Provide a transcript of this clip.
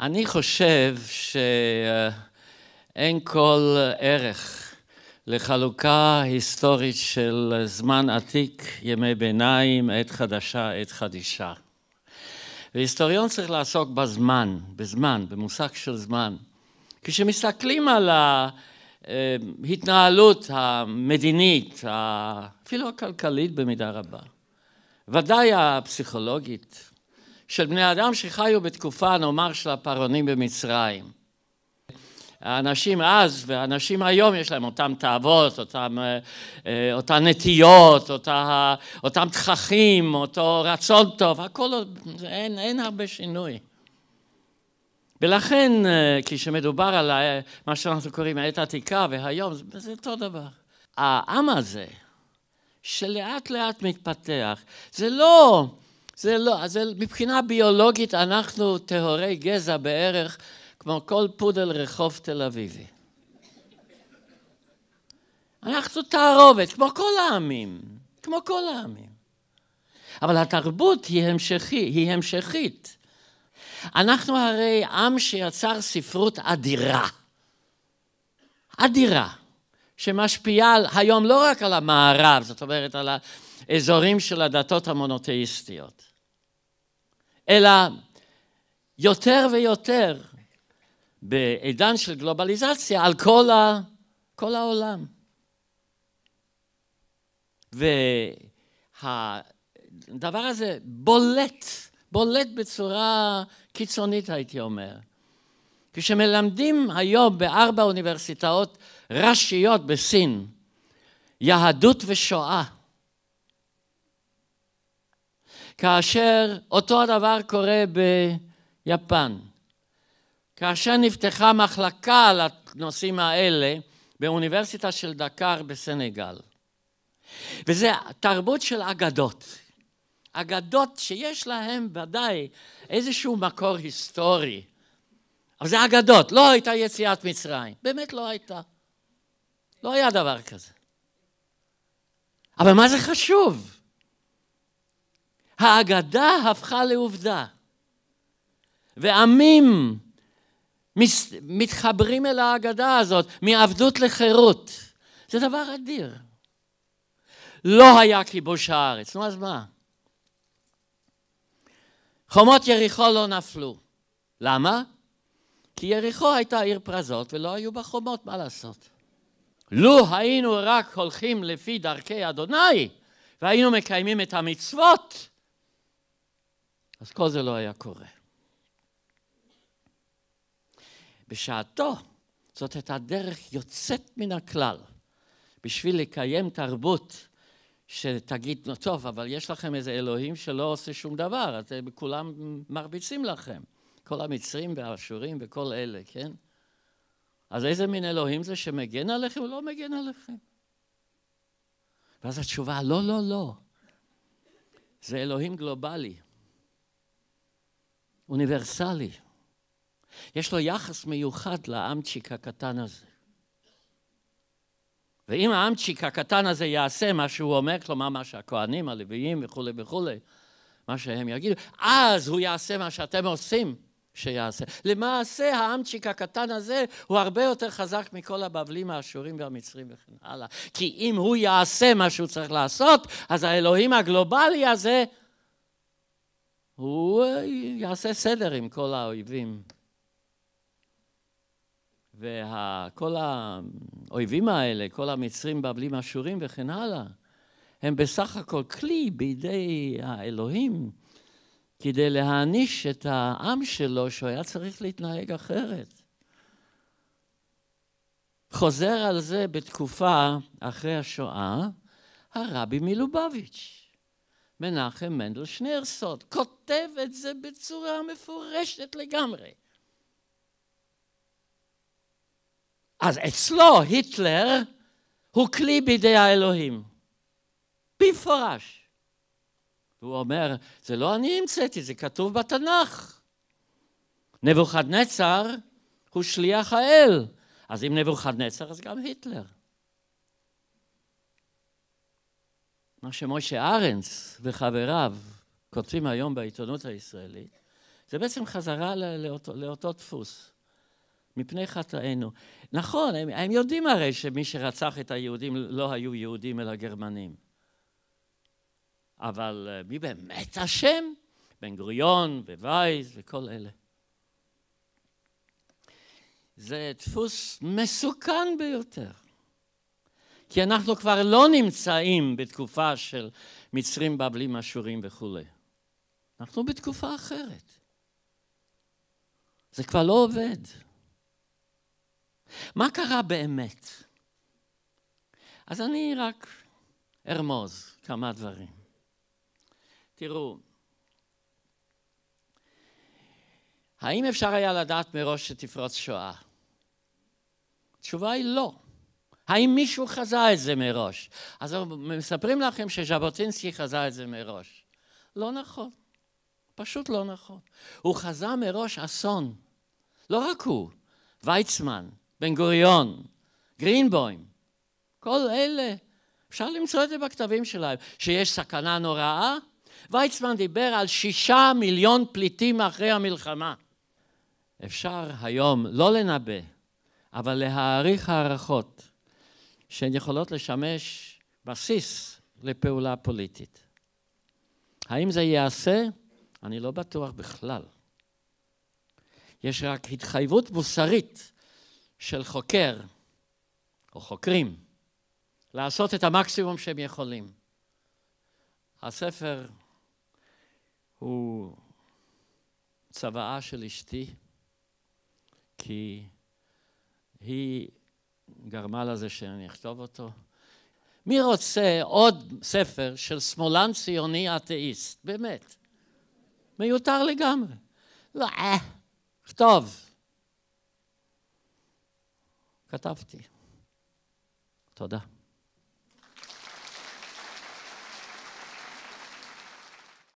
אני חושב שאין כל ערך לחלוקה היסטורית של זמן עתיק, ימי ביניים, עת חדשה, עת חדישה. והיסטוריון צריך לעסוק בזמן, בזמן, במושג של זמן. כשמסתכלים על ההתנהלות המדינית, אפילו הכלכלית במידה רבה, ודאי הפסיכולוגית, של בני אדם שחיו בתקופה, נאמר, של הפרעונים במצרים. האנשים אז והאנשים היום יש להם אותם תאוות, אותם, אה, אה, אותן נטיות, אותה, אותם תככים, אותו רצון טוב, הכל, אין, אין הרבה שינוי. ולכן אה, כשמדובר על מה שאנחנו קוראים העת עתיקה והיום, זה אותו דבר. העם הזה, שלאט לאט מתפתח, זה לא זה לא, אז מבחינה ביולוגית אנחנו טהורי גזע בערך כמו כל פודל רחוב תל אביבי. אנחנו תערובת, כמו כל העמים, כמו כל העמים. אבל התרבות היא, המשכי, היא המשכית. אנחנו הרי עם שיצר ספרות אדירה. אדירה. שמשפיעה היום לא רק על המערב, זאת אומרת על אזורים של הדתות המונותאיסטיות, אלא יותר ויותר בעידן של גלובליזציה על כל, ה, כל העולם. והדבר הזה בולט, בולט בצורה קיצונית הייתי אומר. כשמלמדים היום בארבע אוניברסיטאות ראשיות בסין יהדות ושואה, כאשר אותו הדבר קורה ביפן. כאשר נפתחה מחלקה לנושאים האלה באוניברסיטה של דקר בסנגל. וזה תרבות של אגדות. אגדות שיש להן ודאי איזשהו מקור היסטורי. אבל זה אגדות, לא הייתה יציאת מצרים. באמת לא הייתה. לא היה דבר כזה. אבל מה זה חשוב? האגדה הפכה לעובדה. ועמים מתחברים אל האגדה הזאת מעבדות לחירות. זה דבר אדיר. לא היה כיבוש הארץ, נו אז מה? חומות יריחו לא נפלו. למה? כי יריחו הייתה עיר פרזות ולא היו בה חומות, מה לעשות? לו היינו רק הולכים לפי דרכי אדוני והיינו מקיימים את המצוות, אז כל זה לא היה קורה. בשעתו זאת הייתה דרך יוצאת מן הכלל בשביל לקיים תרבות שתגיד, נו טוב, אבל יש לכם איזה אלוהים שלא עושה שום דבר, אתם אה, כולם מרביצים לכם, כל המצרים והאשורים וכל אלה, כן? אז איזה מין אלוהים זה שמגן עליכם או לא מגן עליכם? ואז התשובה, לא, לא, לא. זה אלוהים גלובלי. אוניברסלי. יש לו יחס מיוחד לאמצ'יק הקטן הזה. ואם האמצ'יק הקטן הזה יעשה מה שהוא אומר, כלומר מה שהכוהנים, הלוויים וכולי וכולי, מה שהם יגידו, אז הוא יעשה מה שאתם עושים שיעשה. למעשה האמצ'יק הקטן הזה הוא הרבה יותר חזק מכל הבבלים, האשורים והמצרים וכן הלאה. כי אם הוא יעשה מה שהוא צריך לעשות, אז האלוהים הגלובלי הזה הוא יעשה סדר עם כל האויבים. וכל האויבים האלה, כל המצרים, בבלים, אשורים וכן הלאה, הם בסך הכל כלי בידי האלוהים כדי להעניש את העם שלו שהוא היה צריך להתנהג אחרת. חוזר על זה בתקופה אחרי השואה הרבי מלובביץ'. מנחם מנדל שניארסון, כותב את זה בצורה מפורשת לגמרי. אז אצלו היטלר הוא כלי בידי האלוהים. במפורש. הוא אומר, זה לא אני המצאתי, זה כתוב בתנ"ך. נבוכדנצר הוא שליח האל, אז אם נבוכדנצר אז גם היטלר. מה שמשה ארנס וחבריו כותבים היום בעיתונות הישראלית, זה בעצם חזרה לאותו, לאותו דפוס, מפני חטאינו. נכון, הם, הם יודעים הרי שמי שרצח את היהודים לא היו יהודים אלא גרמנים. אבל אה, מי באמת אשם? בן גוריון ווייז וכל אלה. זה דפוס מסוכן ביותר. כי אנחנו כבר לא נמצאים בתקופה של מצרים, בבלים, אשורים וכולי. אנחנו בתקופה אחרת. זה כבר לא עובד. מה קרה באמת? אז אני רק ארמוז כמה דברים. תראו, האם אפשר היה לדעת מראש שתפרוץ שואה? התשובה היא לא. האם מישהו חזה את זה מראש? אז מספרים לכם שז'בוטינסקי חזה את זה מראש. לא נכון. פשוט לא נכון. הוא חזה מראש אסון. לא רק הוא, ויצמן, בן גוריון, גרינבוים, כל אלה. אפשר למצוא את זה בכתבים שלהם, שיש סכנה נוראה. ויצמן דיבר על שישה מיליון פליטים אחרי המלחמה. אפשר היום לא לנבא, אבל להעריך הערכות. שהן יכולות לשמש בסיס לפעולה פוליטית. האם זה ייעשה? אני לא בטוח בכלל. יש רק התחייבות מוסרית של חוקר או חוקרים לעשות את המקסימום שהם יכולים. הספר הוא צוואה של אשתי, כי היא גרמה לזה שאני אכתוב אותו. מי רוצה עוד ספר של שמאלן ציוני אתאיסט? באמת. מיותר לגמרי. לא, אה, כתוב. כתבתי. תודה.